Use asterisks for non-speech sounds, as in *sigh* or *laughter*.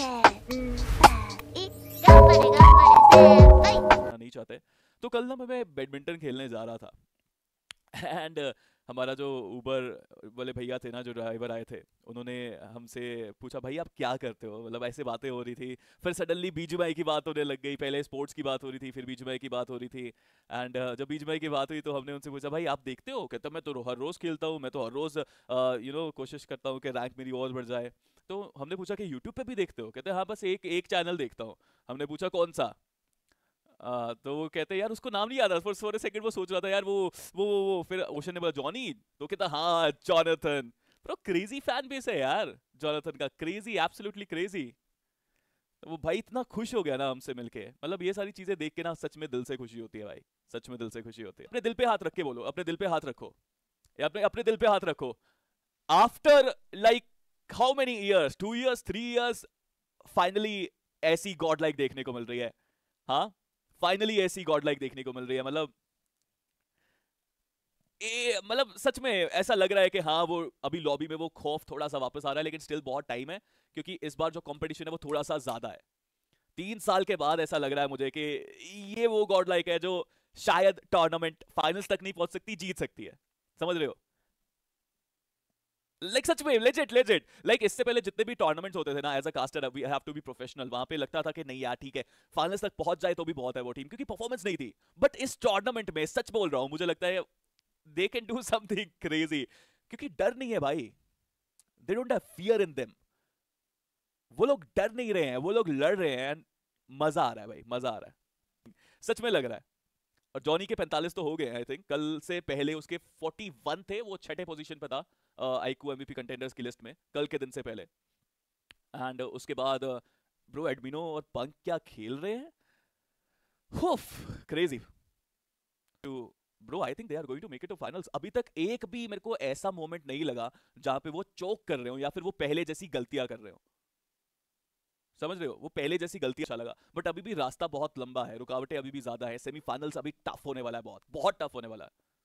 नहीं चाहते तो कल ना मैं बैडमिंटन खेलने जा रहा था एंड *laughs* uh, हमारा जो ऊबर वाले भैया थे ना जो ड्राइवर आए थे उन्होंने हमसे पूछा भाई आप क्या करते हो मतलब ऐसे बातें हो रही थी फिर सडनली बीज भाई की बात होने लग गई पहले स्पोर्ट्स की बात हो रही थी फिर बीज भाई की बात हो रही थी एंड uh, जब बीज भाई की बात हुई तो हमने उनसे पूछा भाई आप देखते हो कहते तो मैं तो हर रोज़ खेलता हूँ मैं तो हर रोज़ यू uh, नो कोशिश करता हूँ कि रैंक मेरी और बढ़ जाए तो हमने पूछा कि यूट्यूब पर भी देखते हो कहते हाँ बस एक एक चैनल देखता हूँ हमने पूछा कौन सा आ, तो वो कहते हैं यार उसको नाम नहीं याद आ रहा फॉर सेकंड वो सोच रहा था यार वो वो वो, वो फिर ओशन ने बोला जॉनी तो कहता हाँ Jonathan bro crazy fan base है यार जॉनथन का क्रेजी एब्सोल्युटली क्रेजी तो वो भाई इतना खुश हो गया ना हमसे मिलके मतलब ये सारी चीजें देख के ना सच में दिल से खुशी होती है भाई सच में दिल से खुशी होती है अपने दिल पे हाथ रख के बोलो अपने दिल पे हाथ रखो या अपने अपने दिल पे हाथ रखो after like how many years two years three years finally ऐसी गॉड लाइक देखने को मिल रही है हाँ फाइनली ऐसी गॉड लाइक देखने को मिल रही है मतलब मतलब सच में ऐसा लग रहा है कि हाँ वो अभी लॉबी में वो खौफ थोड़ा सा वापस आ रहा है लेकिन स्टिल बहुत टाइम है क्योंकि इस बार जो कंपटीशन है वो थोड़ा सा ज़्यादा है तीन साल के बाद ऐसा लग रहा है मुझे कि ये वो गॉड लाइक है जो शायद टूर्नामेंट फाइनल्स तक नहीं पहुंच सकती जीत सकती है समझ रहे हो लाइक सच में लेजिट लेजिट लाइक इससे पहले जितने भी टूर्नामेंट्स होते थे ना as a caster we have to be professional वहां पे लगता था कि नहीं यार ठीक है फाइनल्स तक पहुंच जाए तो भी बहुत है वो टीम क्योंकि परफॉर्मेंस नहीं थी बट इस टूर्नामेंट में सच बोल रहा हूं मुझे लगता है they can do something crazy क्योंकि डर नहीं है भाई they don't have fear in them वो लोग डर नहीं रहे हैं वो लोग लड़ रहे हैं मजा आ रहा है भाई मजा आ रहा है सच में लग रहा है और जॉनी के 45 तो हो गए आई थिंक कल से पहले उसके 41 थे वो छठे पोजीशन पे था आईक्यू एमवीपी कंटेंडर्स की लिस्ट में कल के दिन से पहले एंड उसके बाद ब्रो uh, एडमिनो और पंक क्या खेल रहे हैं हुफ crazy too bro I think they are going to make it to finals अभी तक एक भी मेरे को ऐसा मोमेंट नहीं लगा जहां पे वो चौक कर रहे हो या फिर वो पहले जैसी गलतियां कर रहे हो समझ रहे हो वो पहले जैसी गलती अच्छा लगा बट अभी भी रास्ता बहुत लंबा है रुकावटें अभी भी ज्यादा है सेमीफाइनल्स अभी टफ होने वाला है बहुत बहुत टफ होने वाला है